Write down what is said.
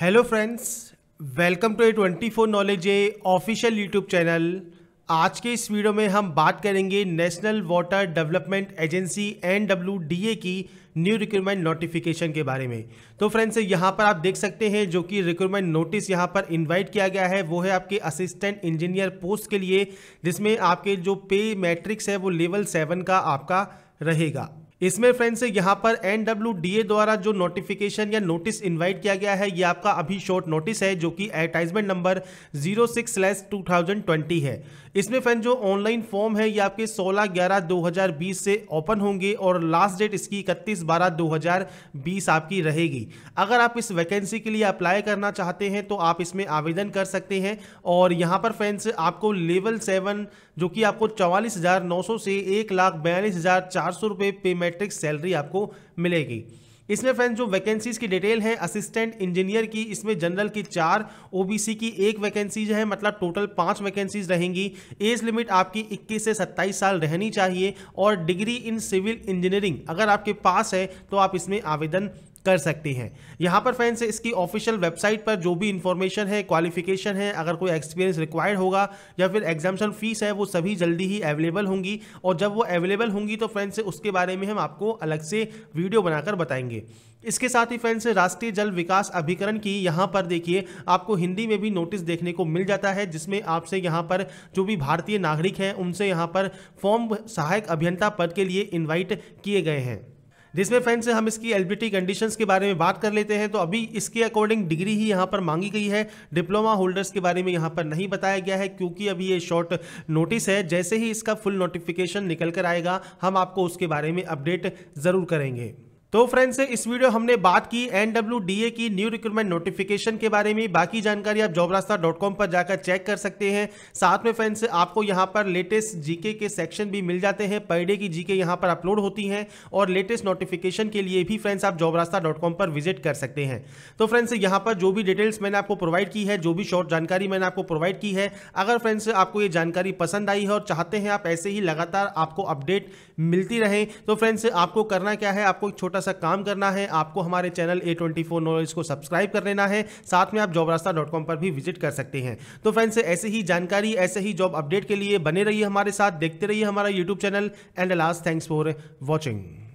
hello friends welcome to A twenty four knowledge A official YouTube channel आज के इस video में हम बात करेंगे national water development agency N W D A की न्यू रिक्रूटमेंट नोटिफिकेशन के बारे में तो फ्रेंड्स यहाँ पर आप देख सकते हैं जो कि रिक्रूटमेंट नोटिस यहाँ पर इनवाइट किया गया है वो है आपके असिस्टेंट इंजीनियर पोस्ट के लिए जिसमें आपके जो पे मैट्रिक्स है वो लेवल सेवन का आपका रहेगा इसमें फ्रेंड्स यहाँ पर एनडब्ल्यूडीए द्वारा जो नोटिफिकेशन या नोटिस इनवाइट किया गया है ये आपका अभी शॉर्ट नोटिस है जो कि advertisement number zero six slash two thousand twenty है इसमें फ्रेंड जो ऑनलाइन फॉर्म है ये आपके सोलह ग्यारह दो हज़ार बीस से ओपन होंगे और लास्ट डेट इसकी इकतीस बारह दो हज़ार बीस आपकी रहेगी अगर आप इस वैकेंसी के लिए अप्लाई करना चाहते हैं तो आप इसमें आवेदन कर सकते हैं और यहाँ पर फ्रेंड्स आपको लेवल सेवन जो कि आपको चवालीस हज़ार नौ सौ से एक लाख बयालीस हज़ार चार सौ रुपये पेमेंट मैट्रिक सैलरी आपको मिलेगी इसमें फ्रेंड्स जो वैकेंसीज की डिटेल है असिस्टेंट इंजीनियर की इसमें जनरल की चार ओबीसी की एक वैकेंसीज है मतलब टोटल पांच वैकेंसीज रहेंगी एज लिमिट आपकी 21 से 27 साल रहनी चाहिए और डिग्री इन सिविल इंजीनियरिंग अगर आपके पास है तो आप इसमें आवेदन कर सकती हैं यहाँ पर फ्रेंड्स इसकी ऑफिशियल वेबसाइट पर जो भी इंफॉर्मेशन है क्वालिफिकेशन है अगर कोई एक्सपीरियंस रिक्वायर्ड होगा या फिर एग्जामेशन फीस है वो सभी जल्दी ही अवेलेबल होंगी और जब वो अवेलेबल होंगी तो फ्रेंड्स उसके बारे में हम आपको अलग से वीडियो बनाकर बताएंगे इसके साथ ही फ्रेंड्स राष्ट्रीय जल विकास अभिकरण की यहाँ पर देखिए आपको हिंदी में भी नोटिस देखने को मिल जाता है जिसमें आपसे यहाँ पर जो भी भारतीय नागरिक हैं उनसे यहाँ पर फॉर्म सहायक अभियंता पद के लिए इन्वाइट किए गए हैं जिसमें फ्रेंड्स हम इसकी एलिबिलिटी कंडीशंस के बारे में बात कर लेते हैं तो अभी इसके अकॉर्डिंग डिग्री ही यहाँ पर मांगी गई है डिप्लोमा होल्डर्स के बारे में यहाँ पर नहीं बताया गया है क्योंकि अभी ये शॉर्ट नोटिस है जैसे ही इसका फुल नोटिफिकेशन निकल कर आएगा हम आपको उसके बारे में अपडेट ज़रूर करेंगे तो फ्रेंड्स इस वीडियो हमने बात की एनडब्ल्यू की न्यू रिक्रूटमेंट नोटिफिकेशन के बारे में बाकी जानकारी आप जॉब रास्ता डॉट कॉम पर जाकर चेक कर सकते हैं साथ में फ्रेंड्स आपको यहां पर लेटेस्ट जीके के सेक्शन भी मिल जाते हैं पर डे की जीके यहां पर अपलोड होती हैं और लेटेस्ट नोटिफिकेशन के लिए भी फ्रेंड्स आप जॉब रास्ता डॉट कॉम पर विजिट कर सकते हैं तो फ्रेंड्स यहाँ पर जो भी डिटेल्स मैंने आपको प्रोवाइड की है जो भी शॉर्ट जानकारी मैंने आपको प्रोवाइड की है अगर फ्रेंड्स आपको ये जानकारी पसंद आई है और चाहते हैं आप ऐसे ही लगातार आपको अपडेट मिलती रहे तो फ्रेंड्स आपको करना क्या है आपको एक छोटा छोटा सा काम करना है आपको हमारे channel A twenty four knowledge को सब्सक्राइब कर लेना है साथ में आप जॉब रास्ता डॉट कॉम पर भी विजिट कर सकते हैं तो फ्रेंड्स ऐसे ही जानकारी ऐसे ही जॉब अपडेट के लिए बने रहिए हमारे साथ देखते रहिए हमारा YouTube channel and last thanks for watching